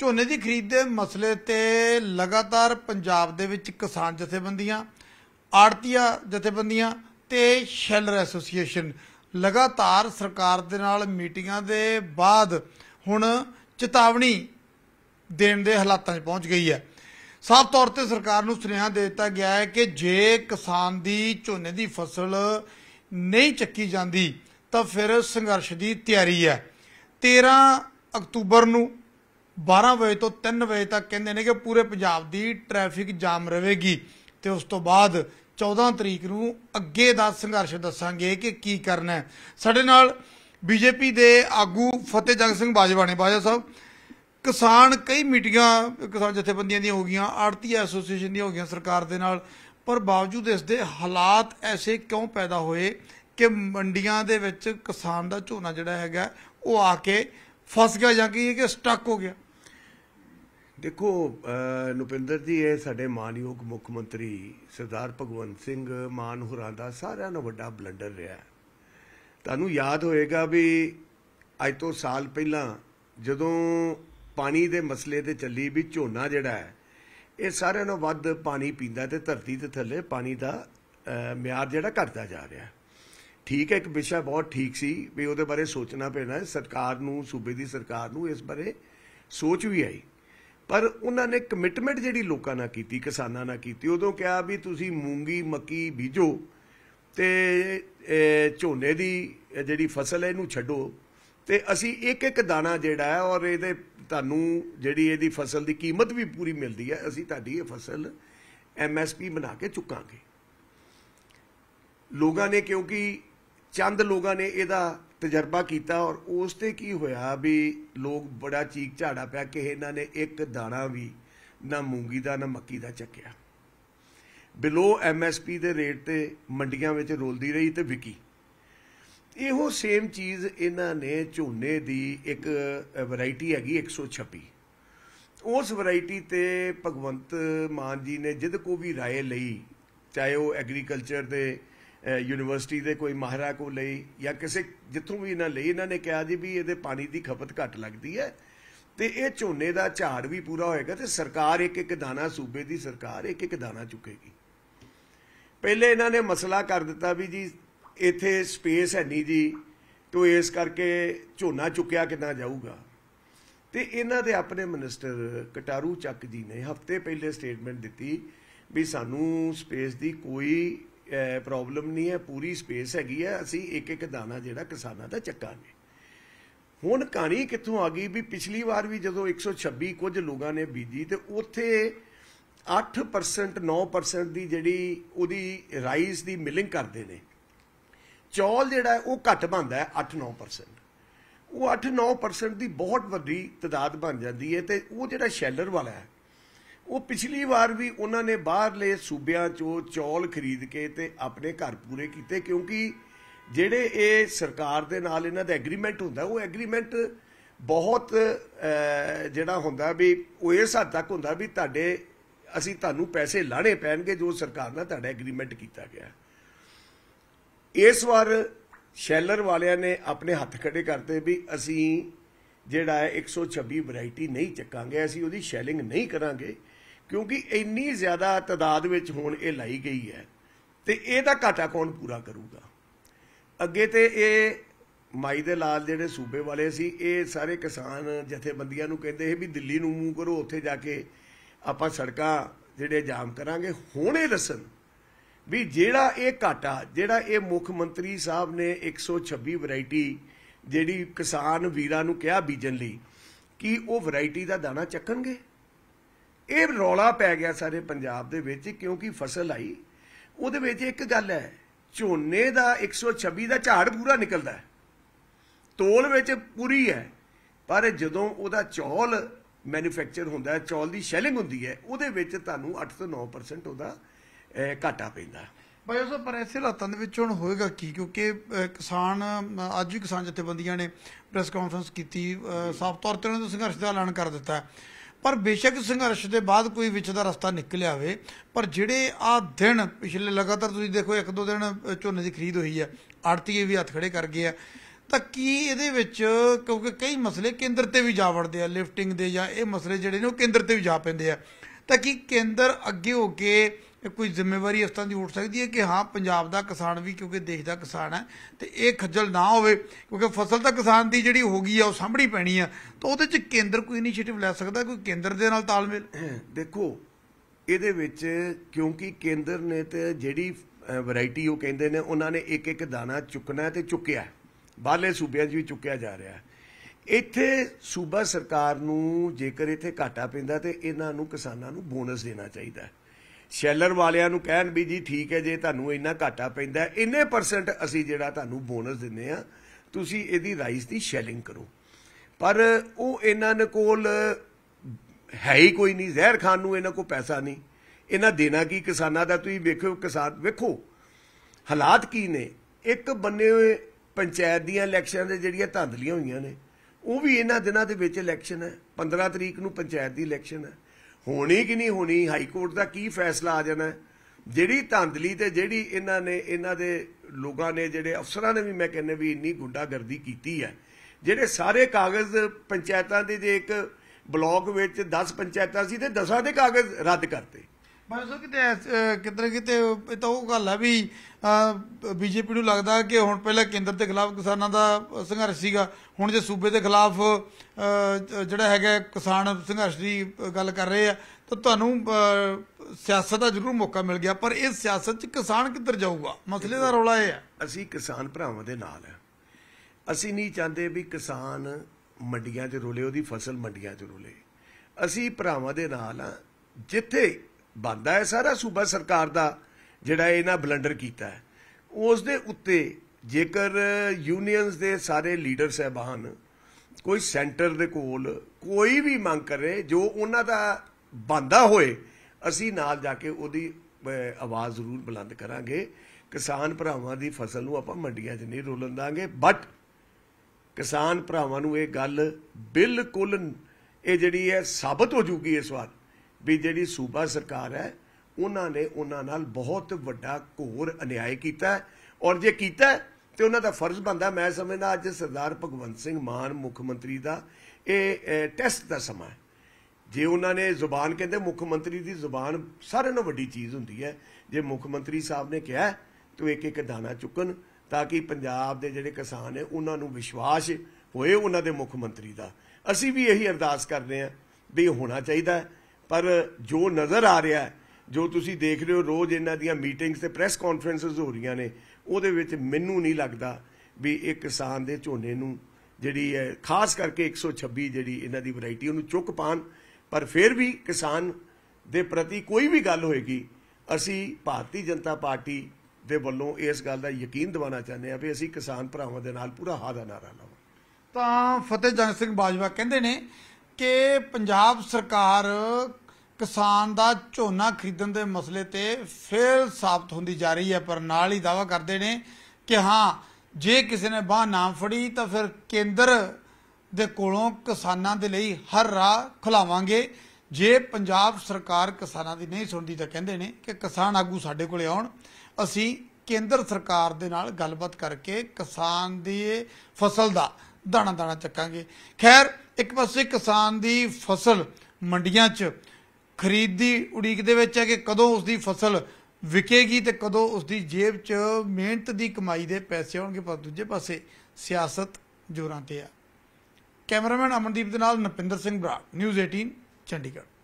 ਝੋਨੇ ਦੀ ਖਰੀਦ ਦੇ ਮਸਲੇ ਤੇ ਲਗਾਤਾਰ ਪੰਜਾਬ ਦੇ ਵਿੱਚ ਕਿਸਾਨ ਜਥੇਬੰਦੀਆਂ ਆੜਤੀਆ ਜਥੇਬੰਦੀਆਂ ਤੇ ਸ਼ੈਲਰ ਐਸੋਸੀਏਸ਼ਨ ਲਗਾਤਾਰ ਸਰਕਾਰ ਦੇ ਨਾਲ ਮੀਟਿੰਗਾਂ ਦੇ ਬਾਅਦ ਹੁਣ ਚੇਤਾਵਨੀ ਦੇਣ ਦੇ ਹਾਲਾਤਾਂ 'ਚ ਪਹੁੰਚ ਗਈ ਹੈ ਸਾਫ ਤੌਰ ਤੇ ਸਰਕਾਰ ਨੂੰ ਸੁਨੇਹਾ ਦੇ ਦਿੱਤਾ ਗਿਆ ਹੈ ਕਿ ਜੇ ਕਿਸਾਨ ਦੀ ਝੋਨੇ ਦੀ ਫਸਲ ਨਹੀਂ ਚੱਕੀ ਜਾਂਦੀ ਤਾਂ ਫਿਰ ਸੰਘਰਸ਼ ਦੀ ਤਿਆਰੀ ਹੈ 13 ਅਕਤੂਬਰ ਨੂੰ 12 ਵਜੇ ਤੋਂ 3 ਵਜੇ ਤੱਕ ਕਹਿੰਦੇ ਨੇ ਕਿ ਪੂਰੇ ਪੰਜਾਬ ਦੀ ਟ੍ਰੈਫਿਕ ਜਾਮ ਰਹੇਗੀ ਤੇ ਉਸ ਤੋਂ ਬਾਅਦ 14 ਤਰੀਕ ਨੂੰ ਅੱਗੇ ਦਾ ਸੰਘਰਸ਼ ਦੱਸਾਂਗੇ ਕਿ ਕੀ ਕਰਨਾ ਹੈ ਸਾਡੇ ਨਾਲ ਬੀਜੇਪੀ ਦੇ ਆਗੂ ਫਤਿਹ ਜੰਗ ਸਿੰਘ ਬਾਜਵਾ ਨੇ ਸਾਹਿਬ ਕਿਸਾਨ ਕਈ ਮੀਟਿੰਗਾਂ ਕਿਸਾਨ ਜਥੇਬੰਦੀਆਂ ਦੀਆਂ ਹੋ ਗਈਆਂ ਆੜਤੀ ਐਸੋਸੀਏਸ਼ਨ ਦੀਆਂ ਹੋ ਗਈਆਂ ਸਰਕਾਰ ਦੇ ਨਾਲ ਪਰ ਬਾਵਜੂਦ ਇਸ ਦੇ ਹਾਲਾਤ ਐਸੇ ਕਿਉਂ ਪੈਦਾ ਹੋਏ ਕਿ ਮੰਡੀਆਂ ਦੇ ਵਿੱਚ ਕਿਸਾਨ ਦਾ ਝੋਨਾ ਜਿਹੜਾ ਹੈਗਾ ਉਹ ਆ ਕੇ ਫਸ ਗਿਆ ਜਾਂ ਕਿ ਸਟਕ ਹੋ ਗਿਆ ਦੇਖੋ ਨੁਪਿੰਦਰ ਜੀ ਇਹ ਸਾਡੇ ਮਾਨਯੋਗ ਮੁੱਖ ਮੰਤਰੀ ਸਰਦਾਰ ਭਗਵੰਤ ਸਿੰਘ ਮਾਨ ਹੋਰਾਂ ਦਾ ਸਾਰਿਆਂ ਨਾਲੋਂ ਵੱਡਾ ਬਲੰਡਰ ਰਿਹਾ ਤੁਹਾਨੂੰ ਯਾਦ ਹੋਏਗਾ ਵੀ ਅੱਜ ਤੋਂ ਸਾਲ ਪਹਿਲਾਂ ਜਦੋਂ ਪਾਣੀ ਦੇ ਮਸਲੇ ਤੇ ਚੱਲੀ ਵੀ ਝੋਨਾ ਜਿਹੜਾ ਹੈ ਇਹ ਸਾਰਿਆਂ ਨਾਲੋਂ ਵੱਧ ਪਾਣੀ ਪੀਂਦਾ ਤੇ ਧਰਤੀ ਦੇ ਥੱਲੇ ਪਾਣੀ ਦਾ ਮਿਆਰ ਜਿਹੜਾ ਘਟਦਾ ਜਾ ਰਿਹਾ ਠੀਕ ਹੈ ਇੱਕ ਵਿਸ਼ਾ ਬਹੁਤ ਠੀਕ ਸੀ ਵੀ ਉਹਦੇ ਬਾਰੇ ਸੋਚਣਾ ਪੈਣਾ ਹੈ ਸਰਕਾਰ ਨੂੰ ਸੂਬੇ ਦੀ ਸਰਕਾਰ ਨੂੰ ਇਸ ਬਾਰੇ ਸੋਚ ਵੀ ਆਈ ਪਰ ਉਹਨਾਂ ਨੇ ਕਮਿਟਮੈਂਟ ਜਿਹੜੀ ਲੋਕਾਂ ਨਾਲ ਕੀਤੀ ਕਿਸਾਨਾਂ ਨਾਲ ਕੀਤੀ ਉਦੋਂ ਕਿਹਾ ਵੀ ਤੁਸੀਂ ਮੂੰਗੀ ਮੱਕੀ ਬੀਜੋ ਤੇ ਝੋਨੇ ਦੀ ਜਿਹੜੀ ਫਸਲ ਹੈ ਇਹਨੂੰ ਛੱਡੋ ਤੇ ਅਸੀਂ ਇੱਕ ਇੱਕ ਦਾਣਾ ਜਿਹੜਾ ਹੈ ਔਰ ਇਹਦੇ ਤੁਹਾਨੂੰ ਜਿਹੜੀ ਇਹਦੀ ਫਸਲ ਦੀ ਕੀਮਤ ਵੀ ਪੂਰੀ ਮਿਲਦੀ ਹੈ ਅਸੀਂ ਤੁਹਾਡੀ ਇਹ ਫਸਲ ਐਮਐਸਪੀ ਬਣਾ ਕੇ ਚੁੱਕਾਂਗੇ ਲੋਕਾਂ ਨੇ ਕਿਉਂਕਿ ਚੰਦ ਲੋਕਾਂ ਨੇ ਇਹਦਾ ਤਜਰਬਾ ਕੀਤਾ ਔਰ ਉਸ ਤੇ ਕੀ ਹੋਇਆ ਵੀ ਲੋਕ ਬੜਾ ਚੀਕ ਝਾੜਾ ਪਿਆ ਕਿ ਇਹਨਾਂ ਨੇ ਇੱਕ ਦਾਣਾ ਵੀ ਨਾ ਮੂੰਗੀ ਦਾ ਨਾ ਮੱਕੀ ਦਾ ਚੱਕਿਆ ਬਿਲੋ ਐਮਐਸਪੀ ਦੇ ਰੇਟ ਤੇ ਮੰਡੀਆਂ ਵਿੱਚ ਰੋਲਦੀ ਰਹੀ ਤੇ ਵਿਕੀ ਇਹੋ ਸੇਮ ਚੀਜ਼ ਇਹਨਾਂ ਨੇ ਝੋਨੇ ਦੀ ਇੱਕ ਵੈਰਾਈਟੀ ਹੈਗੀ 126 ਉਸ ਵੈਰਾਈਟੀ ਤੇ ਭਗਵੰਤ ਮਾਨ ਜੀ ਨੇ ਜਿੱਦ ਕੋ ਵੀ رائے ਲਈ ਚਾਹੇ ਉਹ ਐਗਰੀਕਲਚਰ ਦੇ ਯੂਨੀਵਰਸਿਟੀ ਦੇ ਕੋਈ ਮਾਹਰਾ ਕੋ ਲਈ ਜਾਂ ਕਿਸੇ ਜਿੱਥੋਂ ਵੀ ਇਹਨਾਂ ਲਈ ਇਹਨਾਂ ਨੇ ਕਿਹਾ ਜੀ ਵੀ ਇਹਦੇ ਪਾਣੀ ਦੀ ਖਪਤ ਘੱਟ ਲੱਗਦੀ ਹੈ ਤੇ ਇਹ ਝੋਨੇ ਦਾ ਝਾੜ ਵੀ ਪੂਰਾ ਹੋਏਗਾ ਤੇ ਸਰਕਾਰ ਇੱਕ ਇੱਕ ਦਾਣਾ ਸੂਬੇ ਦੀ ਸਰਕਾਰ ਇੱਕ ਇੱਕ ਦਾਣਾ ਚੁੱਕੇਗੀ ਪਹਿਲੇ ਇਹਨਾਂ ਨੇ ਮਸਲਾ ਕਰ ਦਿੱਤਾ ਵੀ ਜੀ ਇੱਥੇ ਸਪੇਸ ਹੈ ਨਹੀਂ ਜੀ ਤੋ ਇਸ ਕਰਕੇ ਝੋਨਾ ਚੁੱਕਿਆ ਕਿਦਾਂ ਜਾਊਗਾ ਤੇ ਇਹਨਾਂ ਦੇ ਆਪਣੇ ਮਿਨਿਸਟਰ ਕਟਾਰੂ ਚੱਕ ਜੀ ਨੇ ਹਫਤੇ ਪਹਿਲੇ ਸਟੇਟਮੈਂਟ ਦਿੱਤੀ ਵੀ ਸਾਨੂੰ ਸਪੇਸ ਦੀ ਕੋਈ ਪ੍ਰੋਬਲਮ ਨਹੀਂ ਹੈ ਪੂਰੀ ਸਪੇਸ ਹੈਗੀ ਹੈ ਅਸੀਂ ਇੱਕ ਇੱਕ ਦਾਣਾ ਜਿਹੜਾ ਕਿਸਾਨਾਂ ਦਾ ਚੱਕਾਂਗੇ ਹੁਣ ਕਹਾਣੀ ਕਿੱਥੋਂ ਆ ਗਈ ਵੀ ਪਿਛਲੀ ਵਾਰ ਵੀ ਜਦੋਂ 126 ਕੁਝ ਲੋਕਾਂ ਨੇ ਬੀਜੀ ਤੇ ਉੱਥੇ 8% 9% ਦੀ ਜਿਹੜੀ ਉਹਦੀ ਰਾਈਸ ਦੀ ਮਿਲਿੰਗ ਕਰਦੇ ਨੇ ਚੌਲ ਜਿਹੜਾ ਉਹ ਘੱਟ ਬੰਦਾ ਹੈ 8-9% ਉਹ 8-9% ਦੀ ਬਹੁਤ ਵੱਡੀ ਤਦਾਦ ਬਣ ਜਾਂਦੀ ਹੈ ਤੇ ਉਹ ਜਿਹੜਾ ਸ਼ੈਲਰ ਵਾਲਾ ਹੈ ਉਹ ਪਿਛਲੀ ਵਾਰ ਵੀ ਉਹਨਾਂ ਨੇ ਬਾਹਰਲੇ ਸੂਬਿਆਂ ਚੋਂ ਚੌਲ ਖਰੀਦ ਕੇ ਤੇ ਆਪਣੇ ਘਰ ਪੂਰੇ ਕੀਤੇ ਕਿਉਂਕਿ ਜਿਹੜੇ ਇਹ ਸਰਕਾਰ ਦੇ ਨਾਲ ਇਹਨਾਂ ਦਾ ਐਗਰੀਮੈਂਟ ਹੁੰਦਾ ਉਹ ਐਗਰੀਮੈਂਟ ਬਹੁਤ ਜਿਹੜਾ ਹੁੰਦਾ ਵੀ ਉਹ ਇਸ ਹੱਦ ਤੱਕ ਹੁੰਦਾ ਵੀ ਤੁਹਾਡੇ ਅਸੀਂ ਤੁਹਾਨੂੰ ਪੈਸੇ ਲਾਣੇ ਪੈਣਗੇ ਜੋ ਸਰਕਾਰ ਨਾਲ ਤੁਹਾਡਾ ਐਗਰੀਮੈਂਟ ਕੀਤਾ ਗਿਆ ਇਸ ਵਾਰ ਸ਼ੈਲਰ ਵਾਲਿਆਂ ਨੇ ਆਪਣੇ ਹੱਥ ਖੜੇ ਕਰਤੇ ਵੀ ਅਸੀਂ ਜਿਹੜਾ ਹੈ 126 ਵੈਰਾਈਟੀ ਨਹੀਂ ਚੱਕਾਂਗੇ ਅਸੀਂ ਉਹਦੀ ਸ਼ੈਲਿੰਗ ਨਹੀਂ ਕਰਾਂਗੇ ਕਿਉਂਕਿ ਇੰਨੀ ਜ਼ਿਆਦਾ ਤਦਾਦ ਵਿੱਚ ਹੁਣ ਇਹ ਲਾਈ ਗਈ ਹੈ ਤੇ ਇਹਦਾ ਘਾਟਾ ਕੌਣ ਪੂਰਾ ਕਰੂਗਾ ਅੱਗੇ ਤੇ ਇਹ ਮਾਈ ਦੇ ਲਾਲ ਜਿਹੜੇ ਸੂਬੇ ਵਾਲੇ ਸੀ ਇਹ ਸਾਰੇ ਕਿਸਾਨ ਜਥੇਬੰਦੀਆਂ ਨੂੰ ਕਹਿੰਦੇ ਸੀ ਵੀ ਦਿੱਲੀ ਨੂੰ ਮੂੰਹ ਕਰੋ ਉੱਥੇ ਜਾ ਕੇ ਆਪਾਂ ਸੜਕਾਂ ਜਿਹੜੇ ਜਾਮ ਕਰਾਂਗੇ ਹੁਣ ਇਹ ਦੱਸਣ ਵੀ ਜਿਹੜਾ ਇਹ ਘਾਟਾ ਜਿਹੜਾ ਇਹ ਮੁੱਖ ਮੰਤਰੀ ਸਾਹਿਬ ਨੇ 126 ਵੈਰਾਈਟੀ ਜਿਹੜੀ ਕਿਸਾਨ ਵੀਰਾਂ ਨੂੰ ਕਿਹਾ ਬੀਜਣ ਲਈ ਕੀ ਉਹ ਵੈਰਾਈਟੀ ਦਾ ਦਾਣਾ ਚੱਕਣਗੇ ਇਹ ਰੌਲਾ ਪੈ ਗਿਆ ਸਾਰੇ ਪੰਜਾਬ ਦੇ ਵਿੱਚ ਕਿਉਂਕਿ ਫਸਲ ਆਈ ਉਹਦੇ ਵਿੱਚ ਇੱਕ ਗੱਲ ਹੈ ਝੋਨੇ ਦਾ 126 ਦਾ ਝਾੜ ਪੂਰਾ ਨਿਕਲਦਾ ਹੈ ਤੋਲ ਵਿੱਚ ਪੂਰੀ ਹੈ ਪਰ ਜਦੋਂ ਉਹਦਾ ਚੌਲ ਮੈਨੂਫੈਕਚਰ ਹੁੰਦਾ ਹੈ ਚੌਲ ਦੀ ਸ਼ੈਲਿੰਗ ਹੁੰਦੀ ਹੈ ਉਹਦੇ ਵਿੱਚ ਤੁਹਾਨੂੰ 8 ਤੋਂ 9% ਉਹਦਾ ਘਾਟਾ ਪੈਂਦਾ ਭਾਈ ਉਸ ਪਰ ਐਸੇ ਲਾਤਾਂ ਦੇ ਵਿੱਚ ਹੁਣ ਹੋਏਗਾ ਕੀ ਕਿਉਂਕਿ ਕਿਸਾਨ ਅੱਜ ਵੀ ਕਿਸਾਨ ਜਥੇਬੰਦੀਆਂ ਨੇ ਪ੍ਰੈਸ ਕਾਨਫਰੰਸ ਕੀਤੀ ਸਾਫ਼ ਤੌਰ ਤੇ ਉਹਨਾਂ ਨੇ ਸੰਘਰਸ਼ ਦਾ ਐਲਾਨ ਕਰ ਦਿੱਤਾ ਹੈ ਪਰ ਬੇਸ਼ੱਕ ਸੰਘਰਸ਼ ਦੇ ਬਾਅਦ ਕੋਈ ਵਿੱਚ ਦਾ ਰਸਤਾ ਨਿਕਲ ਆਵੇ ਪਰ ਜਿਹੜੇ ਆ ਦਿਨ ਪਿਛਲੇ ਲਗਾਤਾਰ ਤੁਸੀਂ ਦੇਖੋ ਇੱਕ ਦੋ ਦਿਨ ਝੋਨੇ ਦੀ ਖਰੀਦ ਹੋਈ ਹੈ ਆੜਤੀਏ ਵੀ ਹੱਥ ਖੜੇ ਕਰ ਗਏ ਆ ਤਾਂ ਕੀ ਇਹਦੇ ਵਿੱਚ ਕਿਉਂਕਿ ਕਈ ਮਸਲੇ ਕੇਂਦਰ ਤੇ ਵੀ ਜਾ ਵੜਦੇ ਆ ਲਿਫਟਿੰਗ ਦੇ ਜਾਂ ਇਹ ਮਸਲੇ ਜਿਹੜੇ ਨੇ ਉਹ ਕੇਂਦਰ ਤੇ ਵੀ ਜਾ ਪੈਂਦੇ ਆ ਤਾਂ ਕੀ ਕੇਂਦਰ ਅੱਗੇ ਹੋ ਕੇ ਇਹ ਕੋਈ ਜ਼ਿੰਮੇਵਾਰੀ ਇਸ ਤਰ੍ਹਾਂ ਦੀ ਉੱਠ ਸਕਦੀ ਹੈ ਕਿ ਹਾਂ ਪੰਜਾਬ ਦਾ ਕਿਸਾਨ ਵੀ ਕਿਉਂਕਿ ਦੇਸ਼ ਦਾ ਕਿਸਾਨ ਹੈ ਤੇ ਇਹ ਖੱਜਲ ਨਾ ਹੋਵੇ ਕਿਉਂਕਿ ਫਸਲ ਤਾਂ ਕਿਸਾਨ ਦੀ ਜਿਹੜੀ ਹੋ ਗਈ ਆ ਉਹ ਸਾਂਭਣੀ ਪੈਣੀ ਆ ਤਾਂ ਉਹਦੇ 'ਚ ਕੇਂਦਰ ਕੋਈ ਇਨੀਸ਼ੀਏਟਿਵ ਲੈ ਸਕਦਾ ਕੋਈ ਕੇਂਦਰ ਦੇ ਨਾਲ ਤਾਲਮੇਲ ਦੇਖੋ ਇਹਦੇ ਵਿੱਚ ਕਿਉਂਕਿ ਕੇਂਦਰ ਨੇ ਤੇ ਜਿਹੜੀ ਵੈਰਾਈਟੀ ਉਹ ਕਹਿੰਦੇ ਨੇ ਉਹਨਾਂ ਨੇ ਇੱਕ ਇੱਕ ਦਾਣਾ ਚੁੱਕਣਾ ਤੇ ਚੁੱਕਿਆ ਬਾਹਰਲੇ ਸੂਬਿਆਂ 'ਚ ਵੀ ਚੁੱਕਿਆ ਜਾ ਰਿਹਾ ਹੈ ਇੱਥੇ ਸੂਬਾ ਸਰਕਾਰ ਨੂੰ ਜੇਕਰ ਇੱਥੇ ਘਾਟਾ ਪੈਂਦਾ ਤੇ ਇਹਨਾਂ ਨੂੰ ਕਿਸਾਨਾਂ ਨੂੰ ਬੋਨਸ ਦੇਣਾ ਚਾਹੀਦਾ ਹੈ ਸ਼ੈਲਰ ਵਾਲਿਆਂ ਨੂੰ ਕਹਿਣ ਵੀ ਜੀ ਠੀਕ ਹੈ ਜੇ ਤੁਹਾਨੂੰ ਇੰਨਾ ਘਾਟਾ ਪੈਂਦਾ ਇੰਨੇ ਪਰਸੈਂਟ ਅਸੀਂ ਜਿਹੜਾ ਤੁਹਾਨੂੰ ਬੋਨਸ ਦਿੰਨੇ ਆ ਤੁਸੀਂ ਇਹਦੀ ਰਾਈਸ ਦੀ ਸ਼ੈਲਿੰਗ ਕਰੋ ਪਰ ਉਹ ਇਹਨਾਂ ਨੇ ਕੋਲ ਹੈ ਹੀ ਕੋਈ ਨਹੀਂ ਜ਼ਹਿਰ ਖਾਨ ਨੂੰ ਇਹਨਾਂ ਕੋ ਪੈਸਾ ਨਹੀਂ ਇਹਨਾਂ ਦੇਣਾ ਕੀ ਕਿਸਾਨਾਂ ਦਾ ਤੁਸੀਂ ਵੇਖੋ ਕਿਸਾਨ ਵੇਖੋ ਹਾਲਾਤ ਕੀ ਨੇ ਇੱਕ ਬੰਨੇ ਹੋਏ ਪੰਚਾਇਤ ਦੀਆਂ ਇਲੈਕਸ਼ਨਾਂ ਦੇ ਜਿਹੜੀਆਂ ਧਾਂਦਲੀਆਂ ਹੋਈਆਂ ਨੇ ਉਹ ਵੀ ਇਹਨਾਂ ਦਿਨਾਂ ਦੇ ਵਿੱਚ ਇਲੈਕਸ਼ਨ ਹੈ 15 ਤਰੀਕ ਨੂੰ ਪੰਚਾਇਤ ਦੀ ਇਲੈਕਸ਼ਨ ਹੈ ਹੋਣੀ ਕਿ ਨਹੀਂ ਹੋਣੀ ਹਾਈ ਕੋਰਟ ਦਾ ਕੀ ਫੈਸਲਾ ਆ ਜਾਣਾ ਜਿਹੜੀ ਧਾਂਦਲੀ ਤੇ ਜਿਹੜੀ ਇਹਨਾਂ ਨੇ ਇਹਨਾਂ ਦੇ ਲੋਕਾਂ ਨੇ ਜਿਹੜੇ ਅਫਸਰਾਂ ਨੇ ਵੀ ਮੈਂ ਕਹਿੰਨੇ ਵੀ ਇੰਨੀ ਗੁੰਡਾਗਰਦੀ ਕੀਤੀ ਹੈ ਜਿਹੜੇ ਸਾਰੇ ਕਾਗਜ਼ ਪੰਚਾਇਤਾਂ ਦੇ ਜੇ ਇੱਕ ਬਲਾਕ ਵਿੱਚ 10 ਪੰਚਾਇਤਾਂ ਸੀ ਤੇ 10ਾਂ ਦੇ ਕਾਗਜ਼ ਰੱਦ ਕਰਤੇ ਮੈਂ ਸੋ ਕਿਤੇ ਕਿਤੇ ਕਿਤੇ ਇਹ ਤਾਂ ਉਹ ਗੱਲ ਹੈ ਵੀ ਬੀਜੇਪੀ ਨੂੰ ਲੱਗਦਾ ਕਿ ਹੁਣ ਪਹਿਲਾਂ ਕੇਂਦਰ ਦੇ ਖਿਲਾਫ ਕਿਸਾਨਾਂ ਦਾ ਸੰਘਰਸ਼ ਸੀਗਾ ਹੁਣ ਜੇ ਸੂਬੇ ਦੇ ਖਿਲਾਫ ਜਿਹੜਾ ਹੈਗਾ ਕਿਸਾਨ ਸੰਘਰਸ਼ ਦੀ ਗੱਲ ਕਰ ਰਹੇ ਆ ਤਾਂ ਤੁਹਾਨੂੰ ਸਿਆਸਤ ਦਾ ਜ਼ਰੂਰ ਮੌਕਾ ਮਿਲ ਗਿਆ ਪਰ ਇਸ ਸਿਆਸਤ 'ਚ ਕਿਸਾਨ ਕਿੱਧਰ ਜਾਊਗਾ ਮਸਲੇ ਦਾ ਰੌਲਾ ਇਹ ਆ ਅਸੀਂ ਕਿਸਾਨ ਭਰਾਵਾਂ ਦੇ ਨਾਲ ਆ ਅਸੀਂ ਨਹੀਂ ਚਾਹੁੰਦੇ ਵੀ ਕਿਸਾਨ ਮੰਡੀਆਂ 'ਚ ਰੋਲੇ ਉਹਦੀ ਫਸਲ ਮੰਡੀਆਂ 'ਚ ਰੋਲੇ ਅਸੀਂ ਭਰਾਵਾਂ ਦੇ ਨਾਲ ਆ ਜਿੱਥੇ ਬੰਦਾ ਹੈ ਸਾਰਾ ਸੂਬਾ ਸਰਕਾਰ ਦਾ ਜਿਹੜਾ ਇਹਨਾਂ ਬਲੰਡਰ ਕੀਤਾ ਹੈ ਉਸ ਦੇ ਉੱਤੇ ਜੇਕਰ ਯੂਨੀਅਨਸ ਦੇ ਸਾਰੇ ਲੀਡਰ ਸਹਿਬਾਨ ਕੋਈ ਸੈਂਟਰ ਦੇ ਕੋਲ ਕੋਈ ਵੀ ਮੰਗ ਕਰੇ ਜੋ ਉਹਨਾਂ ਦਾ ਬੰਦਾ ਹੋਏ ਅਸੀਂ ਨਾਲ ਜਾ ਕੇ ਉਹਦੀ ਆਵਾਜ਼ ਜ਼ਰੂਰ ਬੁਲੰਦ ਕਰਾਂਗੇ ਕਿਸਾਨ ਭਰਾਵਾਂ ਦੀ ਫਸਲ ਨੂੰ ਆਪਾਂ ਮੰਡੀਆਂ 'ਚ ਨਹੀਂ ਰੋਲਣ ਦਾਂਗੇ ਬਟ ਕਿਸਾਨ ਭਰਾਵਾਂ ਨੂੰ ਇਹ ਗੱਲ ਬਿਲਕੁਲ ਇਹ ਜਿਹੜੀ ਹੈ ਸਾਬਤ ਹੋ ਜੂਗੀ ਇਸ ਵਾਰ ਵੀ ਜਿਹੜੀ ਸੂਬਾ ਸਰਕਾਰ ਹੈ ਉਹਨਾਂ ਨੇ ਉਹਨਾਂ ਨਾਲ ਬਹੁਤ ਵੱਡਾ ਘੋਰ ਅਨਿਆਇ ਕੀਤਾ ਔਰ ਜੇ ਕੀਤਾ ਤੇ ਉਹਨਾਂ ਦਾ ਫਰਜ਼ ਬੰਦਾ ਮੈਂ ਸਮਝਦਾ ਅੱਜ ਸਰਦਾਰ ਭਗਵੰਤ ਸਿੰਘ ਮਾਨ ਮੁੱਖ ਮੰਤਰੀ ਦਾ ਇਹ ਟੈਸਟ ਦਾ ਸਮਾਂ ਹੈ ਜੇ ਉਹਨਾਂ ਨੇ ਜ਼ੁਬਾਨ ਕਹਿੰਦੇ ਮੁੱਖ ਮੰਤਰੀ ਦੀ ਜ਼ੁਬਾਨ ਸਾਰਿਆਂ ਨਾਲੋਂ ਵੱਡੀ ਚੀਜ਼ ਹੁੰਦੀ ਹੈ ਜੇ ਮੁੱਖ ਮੰਤਰੀ ਸਾਹਿਬ ਨੇ ਕਿਹਾ ਤੂੰ ਇੱਕ ਇੱਕ ਦਾਣਾ ਚੁੱਕਣ ਤਾਂ ਕਿ ਪੰਜਾਬ ਦੇ ਜਿਹੜੇ ਕਿਸਾਨ ਨੇ ਉਹਨਾਂ ਨੂੰ ਵਿਸ਼ਵਾਸ ਹੋਏ ਉਹਨਾਂ ਦੇ ਮੁੱਖ ਮੰਤਰੀ ਦਾ ਅਸੀਂ ਵੀ ਇਹੀ ਅਰਦਾਸ ਕਰਦੇ ਆਂ ਵੀ ਹੋਣਾ ਚਾਹੀਦਾ ਹੈ ਪਰ ਜੋ ਨਜ਼ਰ ਆ ਰਿਹਾ ਹੈ ਜੋ ਤੁਸੀਂ ਦੇਖ ਰਹੇ ਹੋ ਰੋਜ਼ ਇਹਨਾਂ ਦੀਆਂ ਮੀਟਿੰਗਸ ਤੇ ਪ੍ਰੈਸ ਕਾਨਫਰੰਸਸ ਹੋ ਰਹੀਆਂ ਨੇ ਉਹਦੇ ਵਿੱਚ ਮੈਨੂੰ ਨਹੀਂ ਲੱਗਦਾ ਵੀ ਇਹ ਕਿਸਾਨ ਦੇ ਝੋਨੇ ਨੂੰ ਜਿਹੜੀ ਹੈ ਖਾਸ ਕਰਕੇ 126 ਜਿਹੜੀ ਇਹਨਾਂ ਦੀ ਵੈਰਾਈਟੀ ਉਹਨੂੰ ਚੁੱਕ ਪਾਣ ਪਰ ਫਿਰ ਵੀ ਕਿਸਾਨ ਦੇ ਪ੍ਰਤੀ ਕੋਈ ਵੀ ਗੱਲ ਹੋਏਗੀ ਅਸੀਂ ਭਾਰਤੀ ਜਨਤਾ ਪਾਰਟੀ ਦੇ ਵੱਲੋਂ ਇਸ ਗੱਲ ਦਾ ਯਕੀਨ ਦਿਵਾਉਣਾ ਚਾਹੁੰਦੇ ਆ ਵੀ ਅਸੀਂ ਕਿਸਾਨ ਭਰਾਵਾਂ ਦੇ ਨਾਲ ਪੂਰਾ ਹਾਦਾ ਦਾ ਨਾਰਾ ਲਾਵਾਂ ਤਾਂ ਫਤਿਹ ਜਨ ਸਿੰਘ ਬਾਜਵਾ ਕਹਿੰਦੇ ਨੇ ਕਿ ਪੰਜਾਬ ਸਰਕਾਰ ਕਿਸਾਨ ਦਾ ਝੋਨਾ ਖਰੀਦਣ ਦੇ ਮਸਲੇ ਤੇ ਫੇਲ ਸਾਬਤ ਹੁੰਦੀ ਜਾ ਰਹੀ ਹੈ ਪਰ ਨਾਲ ਹੀ ਦਾਵਾ ਕਰਦੇ ਨੇ ਕਿ ਹਾਂ ਜੇ ਕਿਸੇ ਨੇ ਬਾਹ ਨਾ ਫੜੀ ਤਾਂ ਫਿਰ ਕੇਂਦਰ ਦੇ ਕੋਲੋਂ ਕਿਸਾਨਾਂ ਦੇ ਲਈ ਹਰ ਰਾਹ ਖੁਲਾਵਾਂਗੇ ਜੇ ਪੰਜਾਬ ਸਰਕਾਰ ਕਿਸਾਨਾਂ ਦੀ ਨਹੀਂ ਸੁਣਦੀ ਤਾਂ ਕਹਿੰਦੇ ਨੇ ਕਿ ਕਿਸਾਨ ਆਗੂ ਸਾਡੇ ਕੋਲੇ ਆਉਣ ਅਸੀਂ ਕੇਂਦਰ ਸਰਕਾਰ ਦੇ ਨਾਲ ਗੱਲਬਾਤ ਕਰਕੇ ਕਿਸਾਨ ਦੀ ਫਸਲ ਦਾ ਦਾਣਾ ਦਾਣਾ ਚੱਕਾਂਗੇ ਖੈਰ ਇੱਕ ਪਾਸੇ ਕਿਸਾਨ ਦੀ ਫਸਲ ਮੰਡੀਆਂ 'ਚ ਖਰੀਦ ਦੀ ਉਡੀਕ ਦੇ ਵਿੱਚ ਹੈ ਕਿ ਕਦੋਂ ਉਸ ਦੀ ਫਸਲ ਵਿਕੇਗੀ ਤੇ ਕਦੋਂ ਉਸ ਦੀ ਜੇਬ 'ਚ ਮਿਹਨਤ ਦੀ ਕਮਾਈ ਦੇ ਪੈਸੇ ਆਉਣਗੇ ਪਰ ਦੂਜੇ ਪਾਸੇ ਸਿਆਸਤ ਜੋਰਾਂ ਤੇ ਆ ਕੈਮਰਾਮੈਨ ਅਮਨਦੀਪ ਦੇ ਨਾਲ ਨਪਿੰਦਰ ਸਿੰਘ ਬਰਾੜ ਨਿਊਜ਼ 18 ਚੰਡੀਗੜ੍ਹ